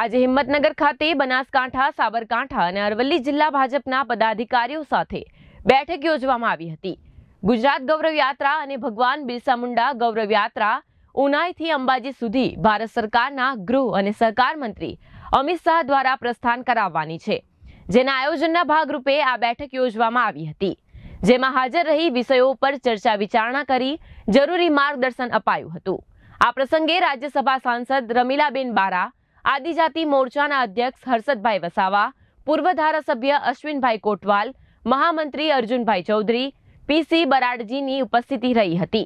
આજે હિંમતનગર ખાતે બનાસકાંઠા સાબરકાંઠા અને અરવલ્લી જિલ્લા ભાજપના પદાધિકારીઓ સાથે બેઠક યોજવામાં આવી હતી ગુજરાત ગૌરવ યાત્રા અને ભગવાન બિરસા મુંડા ગૌરવ યાત્રા ઉનાઈથી અંબાજી સુધી ભારત સરકારના ગૃહ અને સહકાર મંત્રી અમિત શાહ દ્વારા પ્રસ્થાન કરાવવાની છે જેના આયોજનના ભાગરૂપે આ બેઠક યોજવામાં આવી હતી જેમાં હાજર રહી વિષયો પર ચર્ચા વિચારણા કરી જરૂરી માર્ગદર્શન અપાયું હતું આ પ્રસંગે રાજ્યસભા સાંસદ રમીલાબેન બારા આદિજાતિ મોરચાના અધ્યક્ષ હર્ષદભાઈ વસાવા પૂર્વ ધારાસભ્ય અશ્વિનભાઈ કોટવાલ મહામંત્રી અર્જુનભાઈ ચૌધરી પીસી બરાડજીની ઉપસ્થિતિ રહી હતી